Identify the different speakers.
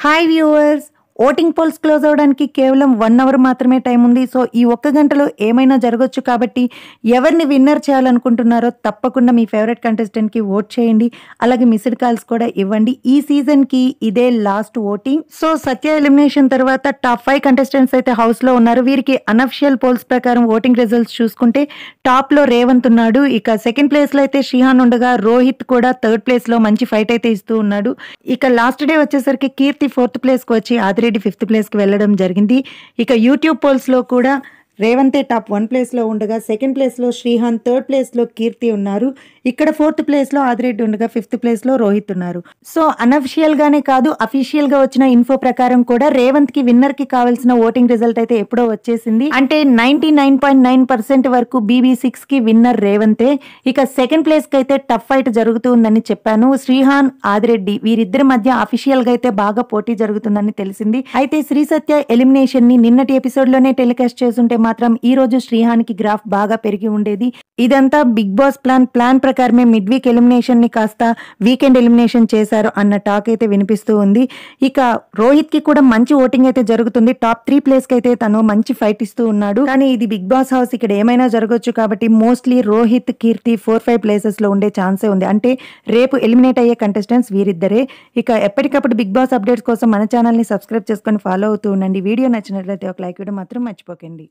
Speaker 1: Hi viewers, voting polls close అవడానికి కేవలం one hour మాత్రమే టైం ఉంది సో ఈ ఒక్క గంటలో ఏమైనా జరగొచ్చు కాబట్టి ఎవరిని విన్నర్ చేయాలనుకుంటున్నారో తప్పకుండా మీ ఫేవరెట్ కంటెస్టెంట్కి ఓట్ చేయండి అలాగే మిస్డ్ కాల్స్ కూడా ఇవ్వండి ఈ సీజన్కి ఇదే last voting so Satya elimination తర్వాత టాప్ ఫైవ్ కంటెస్టెంట్స్ అయితే హౌస్లో ఉన్నారు వీరికి అనఫిషియల్ పోల్స్ ప్రకారం ఓటింగ్ రిజల్ట్స్ చూసుకుంటే టాప్లో రేవంత్ ఉన్నాడు ఇక సెకండ్ ప్లేస్లో అయితే షిహాన్ ఉండగా రోహిత్ కూడా థర్డ్ ప్లేస్లో మంచి ఫైట్ అయితే ఇస్తూ ఉన్నాడు ఇక లాస్ట్ డే వచ్చేసరికి కీర్తి ఫోర్త్ ప్లేస్కి వచ్చి ఆదిరి కిషన్ రెడ్డి ఫిఫ్త్ ప్లేస్కి వెళ్ళడం జరిగింది ఇక యూట్యూబ్ పోల్స్లో కూడా రేవంతే టాప్ వన్ ప్లేస్లో ఉండగా సెకండ్ ప్లేస్లో శ్రీహాంత్ థర్డ్ ప్లేస్లో కీర్తి ఉన్నారు ఇక్కడ ఫోర్త్ ప్లేస్లో ఆదిరెడ్డి ఉండగా ఫిఫ్త్ ప్లేస్లో రోహిత్ ఉన్నారు సో అనఫిషియల్గానే కాదు అఫీషియల్గా వచ్చిన ఇన్ఫో ప్రకారం కూడా రేవంత్కి విన్నర్కి కావాల్సిన ఓటింగ్ రిజల్ట్ అయితే ఎప్పుడో వచ్చేసింది అంటే ninety nine point nine percent వరకు బీబీ సిక్స్కి విన్నర్ రేవంతే ఇక సెకండ్ ప్లేస్కి అయితే టఫ్ ఫైట్ జరుగుతుందని చెప్పాను శ్రీహాన్ ఆదిరెడ్డి వీరిద్దరి మధ్య అఫీషియల్గా అయితే బాగా పోటీ జరుగుతుందని తెలిసింది అయితే శ్రీ సత్య ఎలిమినేషన్ని నిన్నటి ఎపిసోడ్లోనే టెలికాస్ట్ చేస్తుంటే మాత్రం ఈ రోజు శ్రీహానికి గ్రాఫ్ బాగా పెరిగి ఉండేది ఇదంతా బిగ్ బాస్ ప్లాన్ ప్లాన్ ప్రకారమే మిడ్ వీక్ ఎలిమినేషన్ ని కాస్త వీకెండ్ ఎలిమినేషన్ చేశారు అన్న టాక్ అయితే వినిపిస్తూ ఉంది ఇక రోహిత్ కి కూడా మంచి ఓటింగ్ అయితే జరుగుతుంది టాప్ త్రీ ప్లేస్ కి అయితే తను మంచి ఫైట్ ఇస్తూ ఉన్నాడు కానీ ఇది బిగ్ బాస్ హౌస్ ఇక్కడ ఏమైనా జరగవచ్చు కాబట్టి mostly Rohit Keerthi four five places లో ఉండే ఛాన్సే ఉంది అంటే రేపు ఎలిమినేట్ అయ్యే కంటెస్టెంట్స్ వీరిద్దరే ఇక ఎప్పటికప్పుడు బిగ్ బాస్ అప్డేట్స్ కోసం మన ఛానల్ని సబ్స్క్రైబ్ చేసుకొని ఫాలో అవుతూ ఉండండి వీడియో నచ్చినట్లయితే ఒక లైక్ ఇవ్వడం మాత్రం మర్చిపోకండి